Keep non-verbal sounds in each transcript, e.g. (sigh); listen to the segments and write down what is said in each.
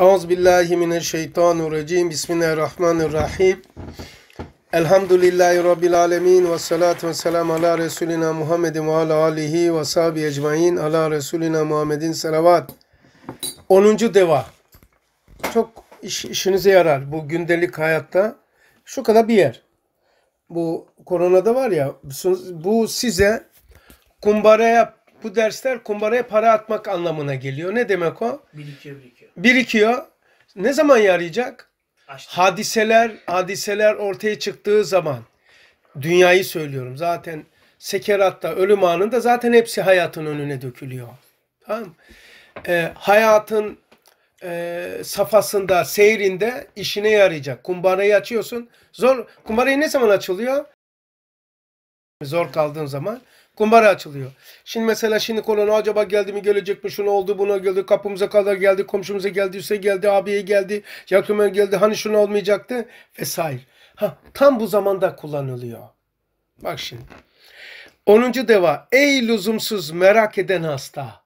Euzubillahimineşşeytanirracim. Bismillahirrahmanirrahim. Elhamdülillahi Rabbil alemin. Ve salatu ve selam ala Resulina Muhammedin ve ala alihi ve sahibi ecmain. Ala Resulina Muhammedin salavat. 10. deva. Çok iş, işinize yarar bu gündelik hayatta. Şu kadar bir yer. Bu koronada var ya bu size kumbara yap bu dersler kumbaraya para atmak anlamına geliyor. Ne demek o? Birikiyor, birikiyor. Birikiyor. Ne zaman yarayacak? Açtık. Hadiseler, hadiseler ortaya çıktığı zaman dünyayı söylüyorum. Zaten sekeratta, ölüm anında zaten hepsi hayatın önüne dökülüyor. Tamam e, Hayatın e, safasında, seyrinde işine yarayacak. Kumbarayı açıyorsun. Zor, kumbarayı ne zaman açılıyor? Zor kaldığın zaman kumbara açılıyor. Şimdi mesela şimdi korona acaba geldi mi gelecek mi şunu oldu buna geldi kapımıza kadar geldi komşumuza geldi üste geldi abiye geldi yakınıma geldi hani şunu olmayacaktı vesaire. Ha, tam bu zamanda kullanılıyor. Bak şimdi. 10. deva. Ey lüzumsuz merak eden hasta.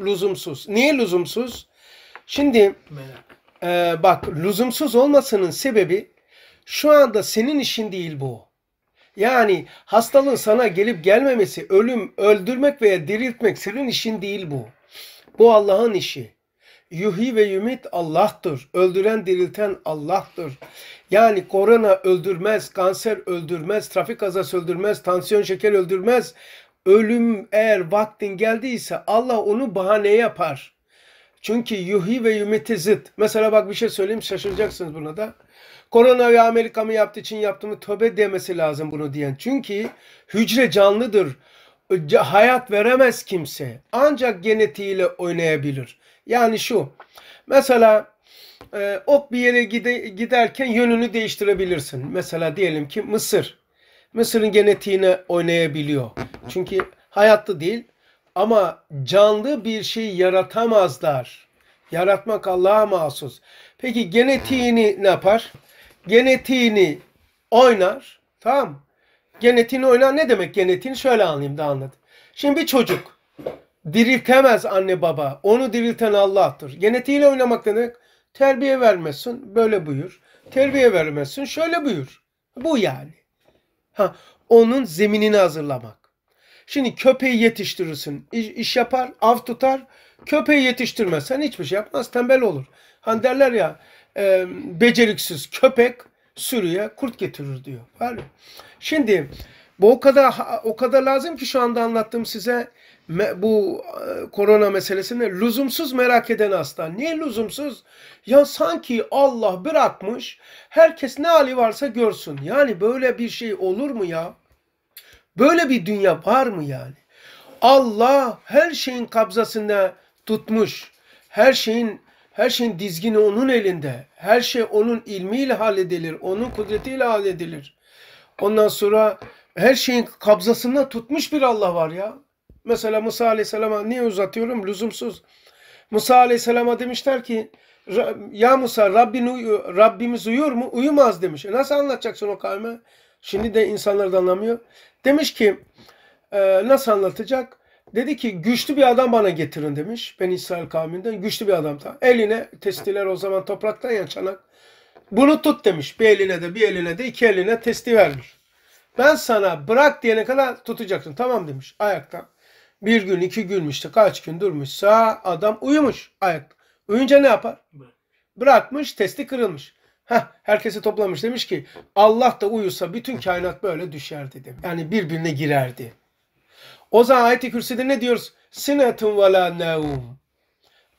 Lüzumsuz. Niye lüzumsuz? Şimdi e, bak lüzumsuz olmasının sebebi şu anda senin işin değil bu. Yani hastalığın sana gelip gelmemesi, ölüm, öldürmek veya diriltmek senin işin değil bu. Bu Allah'ın işi. Yuhi ve yumit Allah'tır. Öldüren dirilten Allah'tır. Yani korona öldürmez, kanser öldürmez, trafik kazası öldürmez, tansiyon şeker öldürmez. Ölüm eğer vaktin geldiyse Allah onu bahane yapar. Çünkü yuhi ve yumiti zıt. Mesela bak bir şey söyleyeyim şaşıracaksınız buna da. Korona ve Amerika mı yaptı, Çin yaptı mı? Töbe demesi lazım bunu diyen. Çünkü hücre canlıdır. Hayat veremez kimse. Ancak genetiğiyle oynayabilir. Yani şu. Mesela e, ok bir yere gide, giderken yönünü değiştirebilirsin. Mesela diyelim ki Mısır. Mısır'ın genetiğine oynayabiliyor. Çünkü hayatta değil ama canlı bir şey yaratamazlar. Yaratmak Allah'a mahsus. Peki genetiğini ne yapar? genetiğini oynar. Tamam mı? Genetiğini oynar ne demek genetiğini şöyle anlayayım da anladım. Şimdi bir çocuk diriltemez anne baba. Onu dirilten Allah'tır. Genetiğiyle oynamak demek terbiye vermesin böyle buyur. Terbiye vermesin şöyle buyur. Bu yani. Ha, onun zeminini hazırlamak. Şimdi köpeği yetiştirirsin. İş, iş yapar, av tutar. Köpeği yetiştirmezsen hiçbir şey yapmaz. Tembel olur. Hani derler ya e, beceriksiz köpek sürüye kurt getirir diyor. Var Şimdi bu o kadar o kadar lazım ki şu anda anlattığım size me, bu e, korona meselesini lüzumsuz merak eden hasta. Niye lüzumsuz? Ya sanki Allah bırakmış herkes ne hali varsa görsün. Yani böyle bir şey olur mu ya? Böyle bir dünya var mı yani? Allah her şeyin kabzasında tutmuş. Her şeyin her şeyin dizgini onun elinde. Her şey onun ilmiyle halledilir. Onun kudretiyle halledilir. Ondan sonra her şeyin kabzasında tutmuş bir Allah var ya. Mesela Musa Aleyhisselam'a niye uzatıyorum? Lüzumsuz. Musa Aleyhisselam'a demişler ki ya Musa Rabbin uyu, Rabbimiz uyur mu? Uyumaz demiş. E nasıl anlatacaksın o kavme? Şimdi de insanlar da anlamıyor. Demiş ki e, nasıl anlatacak? dedi ki güçlü bir adam bana getirin demiş. Ben İsrail kavminden güçlü bir adam. Eline testiler o zaman topraktan ya çanak. Bunu tut demiş. Bir eline de bir eline de iki eline testi vermiş. Ben sana bırak diyene kadar tutacaksın. Tamam demiş ayakta. Bir gün iki günmüştü kaç gün durmuşsa adam uyumuş ayakta. Uyunca ne yapar? Bırakmış testi kırılmış. Heh, herkesi toplamış demiş ki Allah da uyusa bütün kainat böyle düşerdi demiş. Yani birbirine girerdi. O zaman ayet-i kürsüde ne diyoruz? Sinetun ve nevum.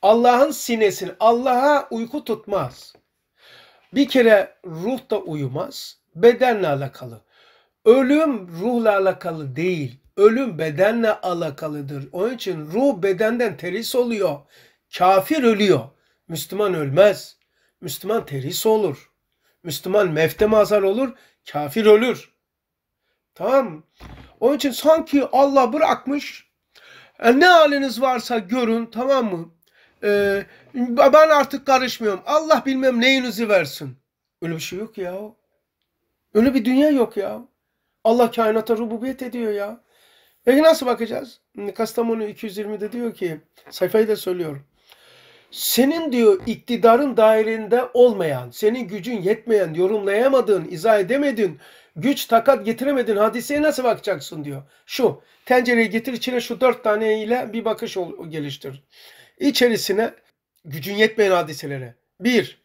Allah'ın sinesini, Allah'a uyku tutmaz. Bir kere ruh da uyumaz, bedenle alakalı. Ölüm ruhla alakalı değil, ölüm bedenle alakalıdır. Onun için ruh bedenden teris oluyor. Kafir ölüyor, Müslüman ölmez. Müslüman teris olur. Müslüman mefte mazar olur, kafir ölür. Tamam onun için sanki Allah bırakmış. Yani e, ne haliniz varsa görün tamam mı? Ee, ben artık karışmıyorum. Allah bilmem neyinizi versin. Öyle bir şey yok ya. Öyle bir dünya yok ya. Allah kainata rububiyet ediyor ya. Peki nasıl bakacağız? Kastamonu 220'de diyor ki, sayfayı da söylüyorum. Senin diyor iktidarın dairinde olmayan, senin gücün yetmeyen, yorumlayamadığın, izah edemediğin güç takat getiremedin hadiseye nasıl bakacaksın diyor. Şu tencereyi getir içine şu dört tane ile bir bakış ol, geliştir. İçerisine gücün yetmeyen hadiselere. Bir,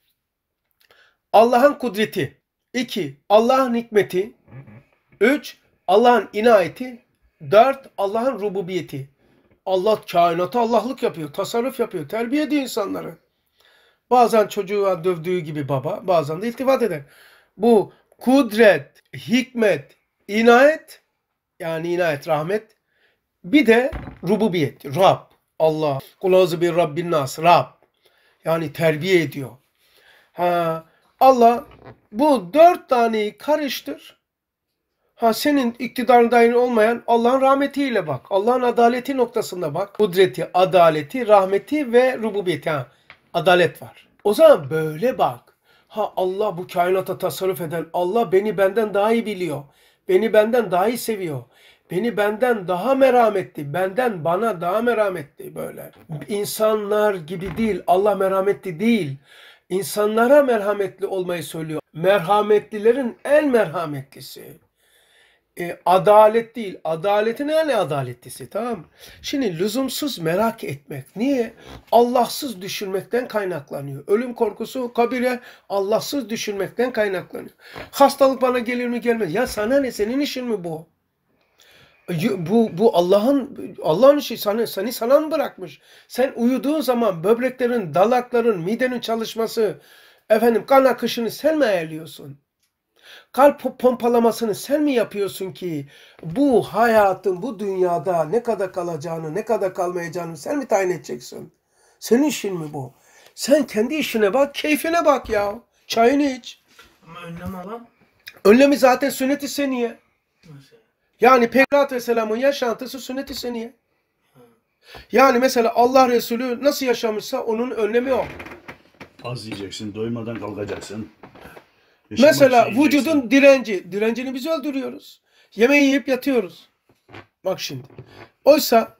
Allah'ın kudreti. iki, Allah'ın hikmeti. Üç, Allah'ın inayeti. Dört, Allah'ın rububiyeti. Allah kainata Allah'lık yapıyor, tasarruf yapıyor, terbiye ediyor insanları. Bazen çocuğa dövdüğü gibi baba, bazen de iltifat eder. Bu kudret, hikmet, inayet yani inayet, rahmet bir de rububiyet, Rab, Allah. Kulazı bir Rabbin nas, Rab. Yani terbiye ediyor. Ha, Allah bu dört taneyi karıştır. Ha senin iktidarın dahil olmayan Allah'ın rahmetiyle bak. Allah'ın adaleti noktasında bak. Kudreti, adaleti, rahmeti ve rububiyeti. Ha, adalet var. O zaman böyle bak. Ha Allah bu kainata tasarruf eden Allah beni benden daha iyi biliyor. Beni benden daha iyi seviyor. Beni benden daha merhametli, benden bana daha merhametli böyle. İnsanlar gibi değil, Allah merhametli değil. İnsanlara merhametli olmayı söylüyor. Merhametlilerin en merhametlisi e, adalet değil. Adaletin yani adaletlisi tamam mı? Şimdi lüzumsuz merak etmek. Niye? Allahsız düşünmekten kaynaklanıyor. Ölüm korkusu kabire Allahsız düşünmekten kaynaklanıyor. Hastalık bana gelir mi gelmez. Ya sana ne senin işin mi bu? E, bu, bu Allah'ın Allah'ın işi sana, seni sana mı bırakmış? Sen uyuduğun zaman böbreklerin, dalakların, midenin çalışması, efendim kan akışını sen mi ayarlıyorsun? Kalp pompalamasını sen mi yapıyorsun ki? Bu hayatın bu dünyada ne kadar kalacağını, ne kadar kalmayacağını sen mi tayin edeceksin? Senin işin mi bu? Sen kendi işine bak, keyfine bak ya. Çayını iç. Ama önlem alan? Önlemi zaten sünnet-i seniye. Yani Peygamber Aleyhisselam'ın yaşantısı sünnet-i seniye. Yani mesela Allah Resulü nasıl yaşamışsa onun önlemi o. Az yiyeceksin, doymadan kalkacaksın. Yaşamak Mesela vücudun direnci. Direncini biz öldürüyoruz. Yemeği yiyip yatıyoruz. Bak şimdi. Oysa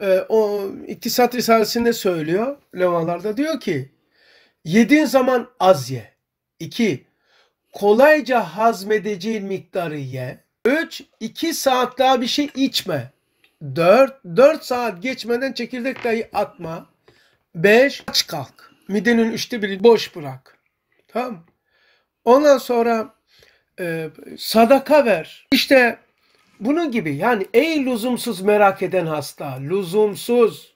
e, o iktisat risalesinde söylüyor. Levalarda diyor ki yediğin zaman az ye. İki, kolayca hazmedeceğin miktarı ye. Üç, iki saat daha bir şey içme. Dört, dört saat geçmeden çekirdek dahi atma. Beş, aç kalk. Midenin üçte biri boş bırak. Tamam Ondan sonra e, sadaka ver. İşte bunun gibi yani ey lüzumsuz merak eden hasta, lüzumsuz,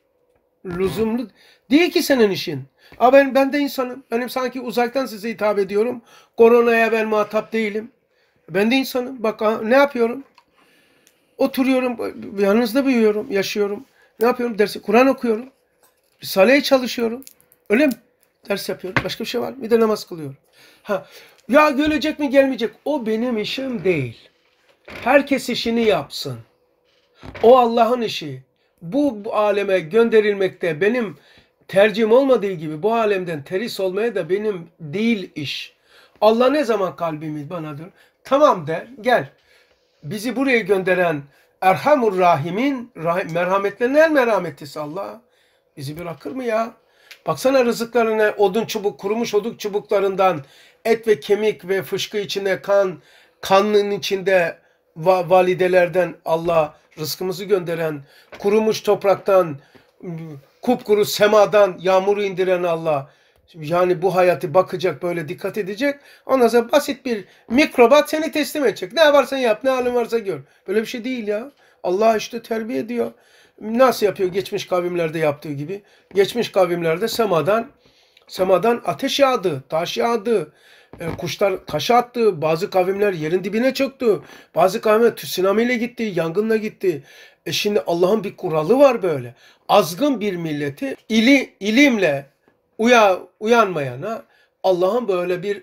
lüzumlu değil ki senin işin. Ama ben, ben de insanım. Benim sanki uzaktan size hitap ediyorum. Koronaya ben muhatap değilim. Ben de insanım. Bak ne yapıyorum? Oturuyorum, yanınızda büyüyorum, yaşıyorum. Ne yapıyorum? Dersi, Kur'an okuyorum. Risale'ye çalışıyorum. Öyle mi? Ders yapıyorum. Başka bir şey var mı? Bir de namaz kılıyorum. Ha, ya gelecek mi gelmeyecek o benim işim değil. Herkes işini yapsın. O Allah'ın işi. Bu, bu aleme gönderilmekte benim tercihim olmadığı gibi bu alemden teris olmaya da benim değil iş. Allah ne zaman kalbimi bana diyor. Tamam der gel. Bizi buraya gönderen Erhamur Rahim'in rahim, merhametlerinin el merhametlisi Allah. Bizi bırakır mı ya? Baksana rızıklarına odun çubuk kurumuş oduk çubuklarından et ve kemik ve fışkı içinde kan, kanının içinde va validelerden Allah rızkımızı gönderen, kurumuş topraktan, kupkuru semadan yağmuru indiren Allah. Yani bu hayatı bakacak böyle dikkat edecek. Ondan sonra basit bir mikrobat seni teslim edecek. Ne varsan yap, ne halin varsa gör. Böyle bir şey değil ya. Allah işte terbiye ediyor. Nasıl yapıyor geçmiş kavimlerde yaptığı gibi? Geçmiş kavimlerde semadan Semadan ateş yağdı, taş yağdı, e, kuşlar taş attı, bazı kavimler yerin dibine çöktü, bazı kavimler tsunamiyle gitti, yangınla gitti. E şimdi Allah'ın bir kuralı var böyle. Azgın bir milleti ili, ilimle uya, uyanmayana Allah'ın böyle bir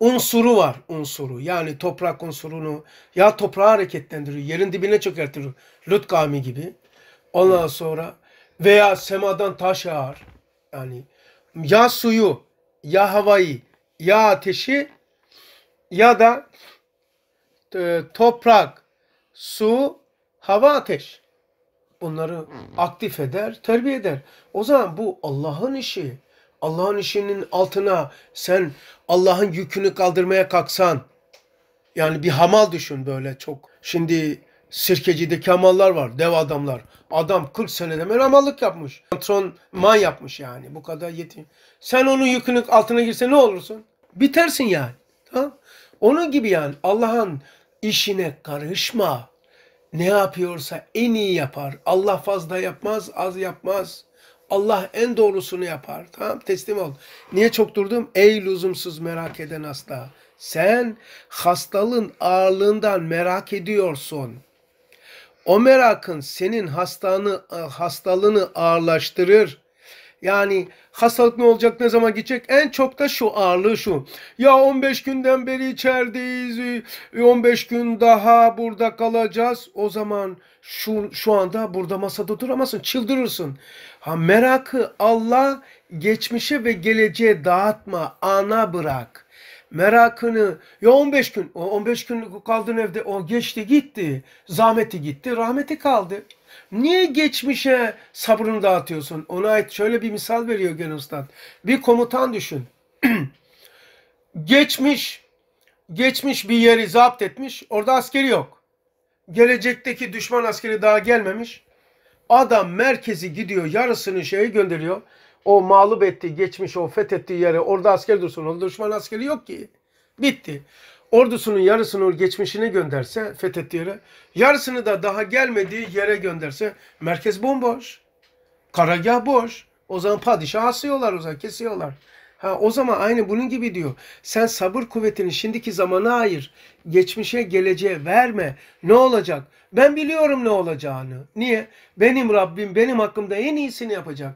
unsuru var unsuru. Yani toprak unsurunu ya toprağı hareketlendiriyor, yerin dibine çökertir Lut kavmi gibi. Ondan sonra veya semadan taş yağar. Yani ya suyu, ya havayı, ya ateşi ya da e, toprak, su, hava, ateş. Bunları aktif eder, terbiye eder. O zaman bu Allah'ın işi. Allah'ın işinin altına sen Allah'ın yükünü kaldırmaya kalksan yani bir hamal düşün böyle çok. Şimdi Sirkeci'de Kemallar var, dev adamlar. Adam 40 senede meramallık yapmış. man yapmış yani. Bu kadar yetim. Sen onun yükünün altına girse ne olursun? Bitersin yani. Tamam? Onun gibi yani Allah'ın işine karışma. Ne yapıyorsa en iyi yapar. Allah fazla yapmaz, az yapmaz. Allah en doğrusunu yapar. Tamam teslim ol. Niye çok durdum? Ey lüzumsuz merak eden hasta. Sen hastalığın ağırlığından merak ediyorsun. O merakın senin hastanı, e, hastalığını ağırlaştırır. Yani hastalık ne olacak ne zaman gidecek en çok da şu ağırlığı şu. Ya 15 günden beri içerideyiz 15 e, e, gün daha burada kalacağız o zaman şu, şu anda burada masada duramazsın çıldırırsın. Ha merakı Allah geçmişe ve geleceğe dağıtma ana bırak.'' merakını ya 15 gün 15 gün kaldın evde o geçti gitti zahmeti gitti rahmeti kaldı. Niye geçmişe sabrını dağıtıyorsun? Ona ait şöyle bir misal veriyor Gönül Ustad. Bir komutan düşün. (clears throat) geçmiş geçmiş bir yeri zapt etmiş. Orada askeri yok. Gelecekteki düşman askeri daha gelmemiş. Adam merkezi gidiyor yarısını şeye gönderiyor o mağlup ettiği, geçmiş o fethettiği yere orada asker dursun. Orada düşman askeri yok ki. Bitti. Ordusunun yarısını geçmişine gönderse fethettiği yere, yarısını da daha gelmediği yere gönderse merkez bomboş. Karagah boş. O zaman padişah asıyorlar o zaman kesiyorlar. Ha, o zaman aynı bunun gibi diyor. Sen sabır kuvvetini şimdiki zamana ayır. Geçmişe, geleceğe verme. Ne olacak? Ben biliyorum ne olacağını. Niye? Benim Rabbim benim hakkımda en iyisini yapacak.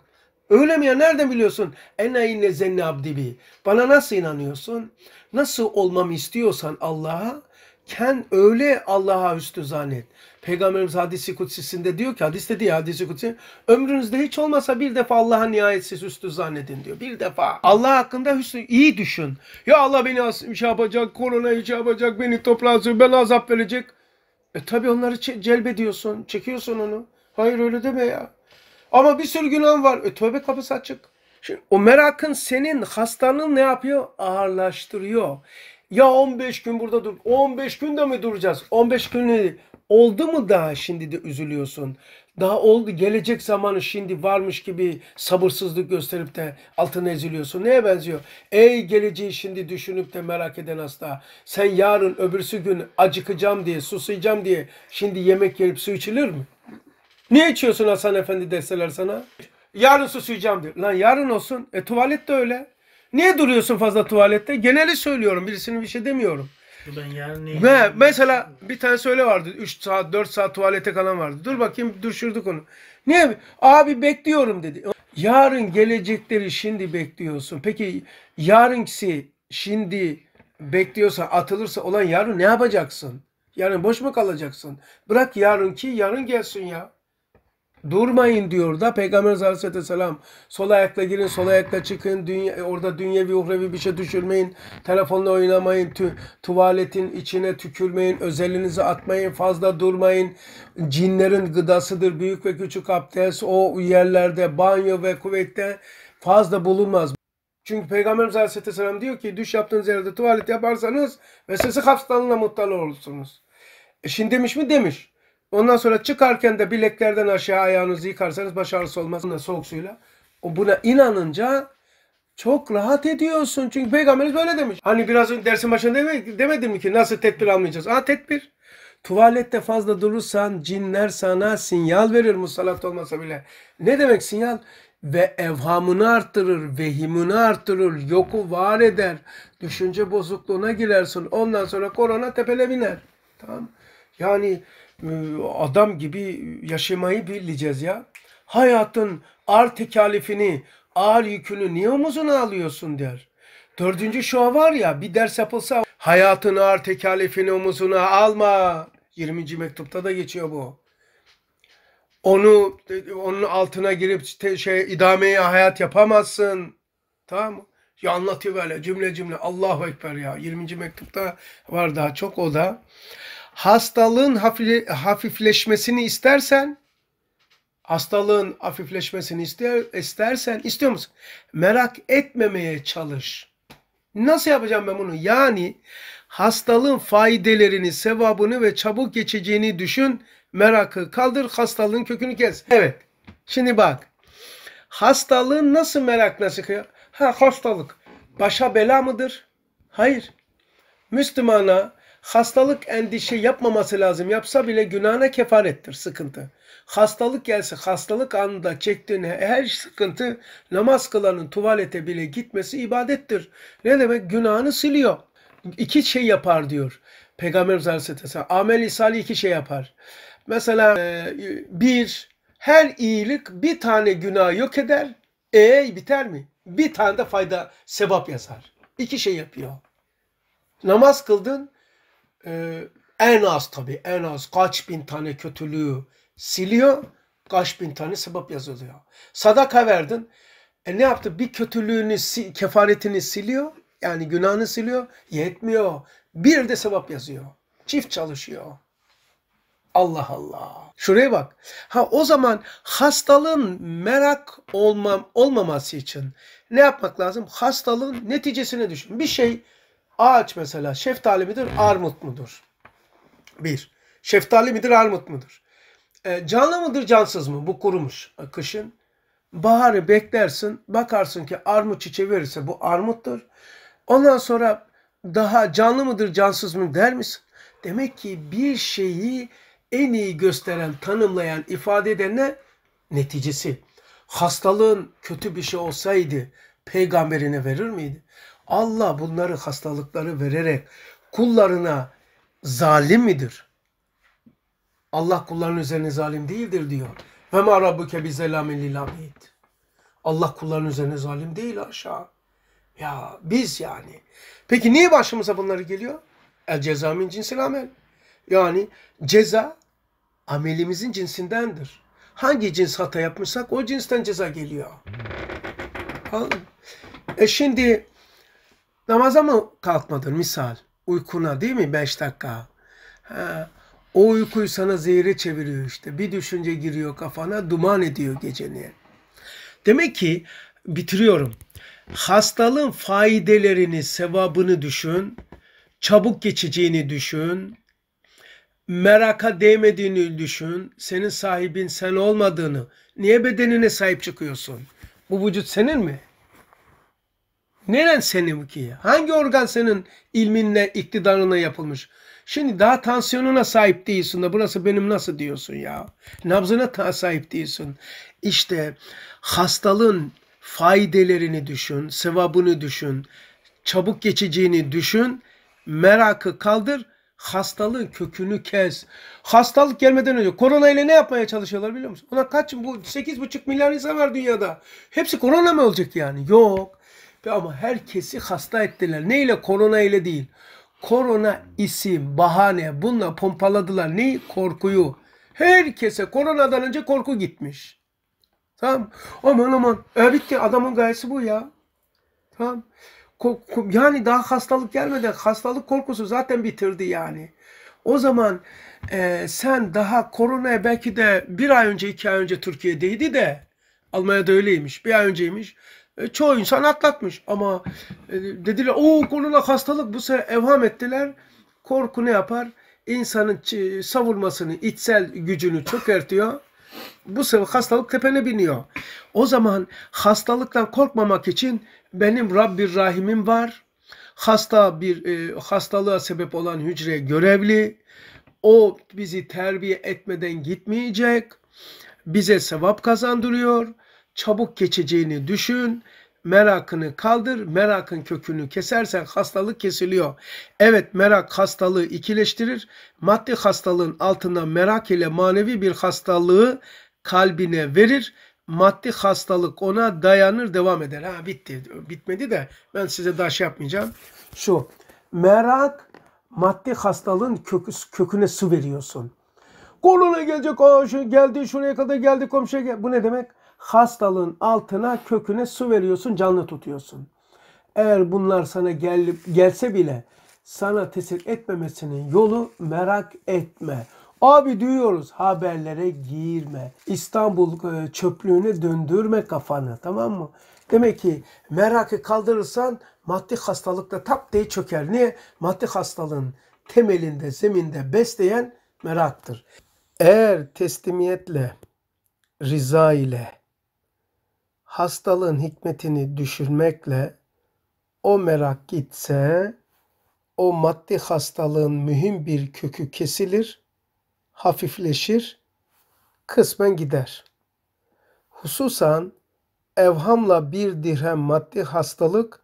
Öyle mi ya? Nereden biliyorsun? Enayinle zenni abdibi. Bana nasıl inanıyorsun? Nasıl olmamı istiyorsan Allah'a ken öyle Allah'a üstü zannet. Peygamberimiz hadisi kutsisinde diyor ki hadiste diye hadisi kutsi ömrünüzde hiç olmasa bir defa Allah'a nihayetsiz üstü zannedin diyor. Bir defa Allah hakkında üstü iyi düşün. Ya Allah beni şey yapacak, korona şey yapacak, beni toprağa ben azap verecek. E tabi onları celbediyorsun, çekiyorsun onu. Hayır öyle deme ya. Ama bir sürü günah var. E, tövbe kapısı açık. Şimdi, o merakın senin hastanın ne yapıyor? Ağırlaştırıyor. Ya 15 gün burada dur. 15 gün de mi duracağız? 15 gün oldu mu daha şimdi de üzülüyorsun? Daha oldu gelecek zamanı şimdi varmış gibi sabırsızlık gösterip de altına eziliyorsun. Neye benziyor? Ey geleceği şimdi düşünüp de merak eden hasta. Sen yarın öbürsü gün acıkacağım diye susayacağım diye şimdi yemek yiyip su içilir mi? Ne içiyorsun Hasan Efendi deseler sana? Yarın susuyacağım diyor. Lan yarın olsun. E tuvalette öyle. Niye duruyorsun fazla tuvalette? Geneli söylüyorum. Birisinin bir şey demiyorum. Ben yarın ne? Ve mesela bir tane söyle vardı. 3 saat 4 saat tuvalete kalan vardı. Dur bakayım düşürdük onu. Niye? Abi bekliyorum dedi. Yarın gelecekleri şimdi bekliyorsun. Peki yarınki şimdi bekliyorsa atılırsa olan yarın ne yapacaksın? Yarın boş mu kalacaksın? Bırak yarınki yarın gelsin ya. Durmayın diyor da Peygamber Peygamberimiz Aleyhisselam sol ayakla girin, sol ayakla çıkın. Dünya, orada dünyevi, uhrevi bir şey düşürmeyin. Telefonla oynamayın. Tü, tuvaletin içine tükürmeyin. Özelinizi atmayın. Fazla durmayın. Cinlerin gıdasıdır. Büyük ve küçük abdest. O yerlerde banyo ve kuvvette fazla bulunmaz. Çünkü Peygamber Peygamberimiz Aleyhisselam diyor ki düş yaptığınız yerde tuvalet yaparsanız ve vesvese kapsalına mutlu olursunuz. E şimdi demiş mi? Demiş. Ondan sonra çıkarken de bileklerden aşağı ayağınızı yıkarsanız baş ağrısı olmaz. soğuk suyla. O buna inanınca çok rahat ediyorsun. Çünkü Peygamberimiz böyle demiş. Hani biraz önce dersin başında demedim mi ki nasıl tedbir almayacağız? Aa tedbir. Tuvalette fazla durursan cinler sana sinyal verir musallat olmasa bile. Ne demek sinyal? Ve evhamını arttırır, vehimini arttırır, yoku var eder. Düşünce bozukluğuna girersin. Ondan sonra korona tepele biner. Tamam Yani e, adam gibi yaşamayı bileceğiz ya. Hayatın ağır tekalifini, ağır yükünü niye omuzuna alıyorsun der. Dördüncü şov var ya bir ders yapılsa hayatın ağır tekalifini omuzuna alma. 20. mektupta da geçiyor bu. Onu onun altına girip te, şey idameye hayat yapamazsın. Tamam mı? Ya anlatıyor böyle cümle cümle. Allahu Ekber ya. 20. mektupta var daha çok o da hastalığın hafifleşmesini istersen hastalığın hafifleşmesini ister, istersen istiyor musun? Merak etmemeye çalış. Nasıl yapacağım ben bunu? Yani hastalığın faydelerini, sevabını ve çabuk geçeceğini düşün. Merakı kaldır, hastalığın kökünü kes. Evet. Şimdi bak. Hastalığın nasıl merak nasıl kıyar? Ha hastalık. Başa bela mıdır? Hayır. Müslümana Hastalık endişe yapmaması lazım. Yapsa bile günahına kefarettir sıkıntı. Hastalık gelse hastalık anında çektiğin her sıkıntı namaz kılanın tuvalete bile gitmesi ibadettir. Ne demek? Günahını siliyor. İki şey yapar diyor. Peygamberimiz Aleyhisselam. Amel-i salih iki şey yapar. Mesela e, bir, her iyilik bir tane günah yok eder. E biter mi? Bir tane de fayda, sevap yazar. İki şey yapıyor. Namaz kıldın, ee, en az tabii en az kaç bin tane kötülüğü siliyor. Kaç bin tane sebep yazılıyor. Sadaka verdin. E ne yaptı? Bir kötülüğünü, kefaretini siliyor. Yani günahını siliyor. Yetmiyor. Bir de sevap yazıyor. Çift çalışıyor. Allah Allah. Şuraya bak. Ha o zaman hastalığın merak olmam, olmaması için ne yapmak lazım? Hastalığın neticesini düşün. Bir şey Ağaç mesela şeftali midir, armut mudur? Bir. Şeftali midir, armut mudur? E, canlı mıdır, cansız mı? Bu kurumuş kışın. Baharı beklersin, bakarsın ki armut çiçeği verirse bu armuttur. Ondan sonra daha canlı mıdır, cansız mı der misin? Demek ki bir şeyi en iyi gösteren, tanımlayan, ifade eden ne? Neticesi. Hastalığın kötü bir şey olsaydı peygamberine verir miydi? Allah bunları hastalıkları vererek kullarına zalim midir? Allah kulların üzerine zalim değildir diyor. Ve ma rabbuke bi zelamin lil Allah kulların üzerine zalim değil aşağı. Ya biz yani. Peki niye başımıza bunları geliyor? El ceza min cinsil amel. Yani ceza amelimizin cinsindendir. Hangi cins hata yapmışsak o cinsten ceza geliyor. E şimdi Namaza mı kalkmadın misal? Uykuna değil mi? Beş dakika. Ha, o uykuyu sana zehire çeviriyor işte. Bir düşünce giriyor kafana, duman ediyor geceni. Demek ki bitiriyorum. Hastalığın faydelerini sevabını düşün. Çabuk geçeceğini düşün. Meraka değmediğini düşün. Senin sahibin sen olmadığını. Niye bedenine sahip çıkıyorsun? Bu vücut senin mi? Neren senin ki? Hangi organ senin ilminle, iktidarına yapılmış? Şimdi daha tansiyonuna sahip değilsin de burası benim nasıl diyorsun ya? Nabzına ta sahip değilsin. İşte hastalığın faydelerini düşün, sevabını düşün, çabuk geçeceğini düşün, merakı kaldır, hastalığın kökünü kes. Hastalık gelmeden önce korona ile ne yapmaya çalışıyorlar biliyor musun? Ona kaç bu 8,5 milyar insan var dünyada. Hepsi korona mı olacak yani? Yok. Ve ama herkesi hasta ettiler. Neyle? Korona ile değil. Korona isim, bahane bununla pompaladılar. Neyi? Korkuyu. Herkese koronadan önce korku gitmiş. Tamam. Aman aman. E bitti. Adamın gayesi bu ya. Tamam. Yani daha hastalık gelmeden hastalık korkusu zaten bitirdi yani. O zaman e, sen daha koronaya belki de bir ay önce iki ay önce Türkiye'deydi de Almanya'da öyleymiş. Bir ay önceymiş. E, çoğu insan atlatmış ama e, dediler o koluna hastalık bu sefer evham ettiler. Korku ne yapar? İnsanın savunmasını, içsel gücünü çökertiyor. Bu sefer hastalık tepene biniyor. O zaman hastalıktan korkmamak için benim Rabbir Rahim'im var. Hasta bir e, hastalığa sebep olan hücre görevli. O bizi terbiye etmeden gitmeyecek. Bize sevap kazandırıyor çabuk geçeceğini düşün, merakını kaldır, merakın kökünü kesersen hastalık kesiliyor. Evet merak hastalığı ikileştirir. Maddi hastalığın altında merak ile manevi bir hastalığı kalbine verir. Maddi hastalık ona dayanır devam eder. Ha bitti. Bitmedi de ben size daha şey yapmayacağım. Şu merak maddi hastalığın kökü, köküne su veriyorsun. Koluna gelecek o şu geldi şuraya kadar geldi komşuya gel. Bu ne demek? hastalığın altına köküne su veriyorsun canlı tutuyorsun. Eğer bunlar sana gel, gelse bile sana tesir etmemesinin yolu merak etme. Abi diyoruz haberlere girme. İstanbul e, çöplüğüne döndürme kafanı tamam mı? Demek ki merakı kaldırırsan maddi hastalıkta tap diye çöker. Niye? Maddi hastalığın temelinde, zeminde besleyen meraktır. Eğer teslimiyetle, rıza ile, hastalığın hikmetini düşürmekle o merak gitse o maddi hastalığın mühim bir kökü kesilir, hafifleşir, kısmen gider. Hususan evhamla bir dirhem maddi hastalık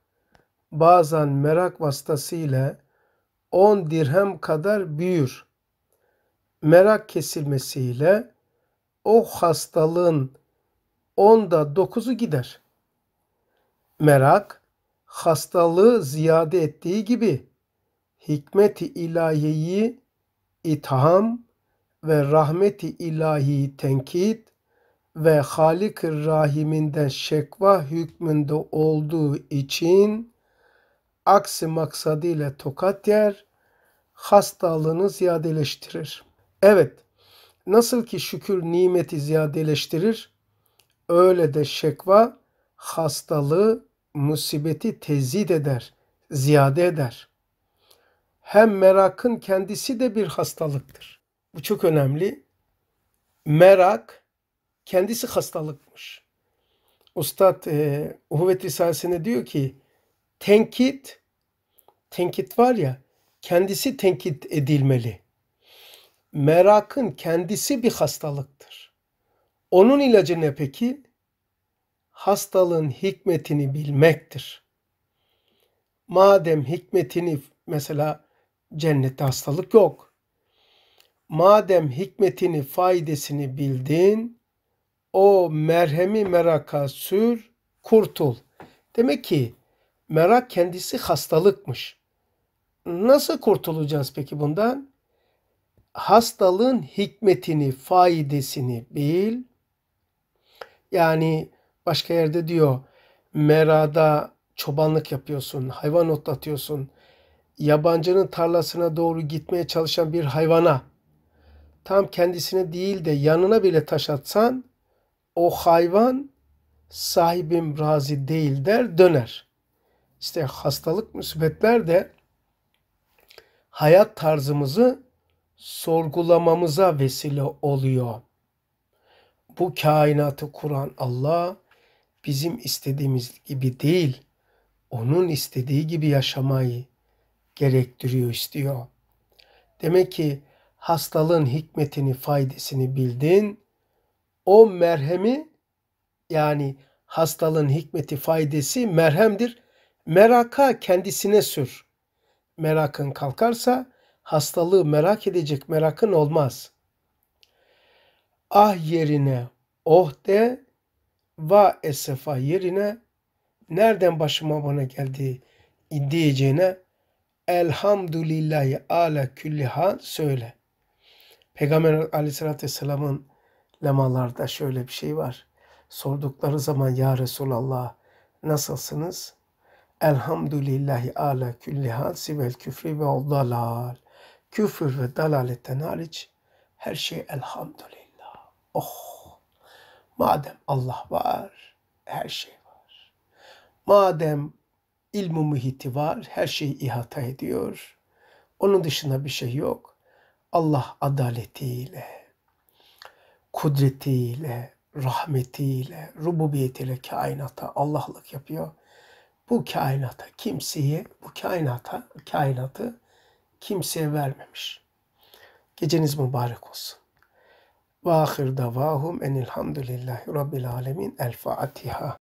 bazen merak vasıtasıyla on dirhem kadar büyür. Merak kesilmesiyle o hastalığın onda dokuzu gider. Merak, hastalığı ziyade ettiği gibi hikmeti ilahiyi itham ve rahmeti ilahi tenkit ve halik Rahim'inden şekva hükmünde olduğu için aksi maksadıyla tokat yer, hastalığını ziyadeleştirir. Evet, nasıl ki şükür nimeti ziyadeleştirir, Öyle de şekva hastalığı, musibeti tezid eder, ziyade eder. Hem merakın kendisi de bir hastalıktır. Bu çok önemli. Merak kendisi hastalıkmış. Ustad e, Uhuvvet Risalesi'ne diyor ki tenkit, tenkit var ya kendisi tenkit edilmeli. Merakın kendisi bir hastalıktır. Onun ilacı ne peki? Hastalığın hikmetini bilmektir. Madem hikmetini mesela cennette hastalık yok. Madem hikmetini, faydasını bildin, o merhemi meraka sür, kurtul. Demek ki merak kendisi hastalıkmış. Nasıl kurtulacağız peki bundan? Hastalığın hikmetini, faydasını bil, yani başka yerde diyor merada çobanlık yapıyorsun, hayvan otlatıyorsun. Yabancının tarlasına doğru gitmeye çalışan bir hayvana tam kendisine değil de yanına bile taş atsan o hayvan sahibim razı değil der döner. İşte hastalık müsibetler de hayat tarzımızı sorgulamamıza vesile oluyor bu kainatı kuran Allah bizim istediğimiz gibi değil, onun istediği gibi yaşamayı gerektiriyor, istiyor. Demek ki hastalığın hikmetini, faydasını bildin. O merhemi yani hastalığın hikmeti, faydası merhemdir. Meraka kendisine sür. Merakın kalkarsa hastalığı merak edecek merakın olmaz.'' Ah yerine oh de, va esefa ah yerine nereden başıma bana geldi diyeceğine elhamdülillahi ala külli hal söyle. Peygamber aleyhissalatü vesselamın lemalarda şöyle bir şey var. Sordukları zaman ya Resulallah nasılsınız? Elhamdülillahi ala külli hal sivel küfri ve dalal. Küfür ve dalaletten hariç her şey elhamdülillah. Oh! Madem Allah var, her şey var. Madem ilmu muhiti var, her şeyi ihata ediyor. Onun dışında bir şey yok. Allah adaletiyle, kudretiyle, rahmetiyle, rububiyetiyle kainata Allah'lık yapıyor. Bu kainata kimseye, bu kainata, kainatı kimseye vermemiş. Geceniz mübarek olsun. Ve ahir davahum enilhamdülillahi rabbil alemin. El Fatiha.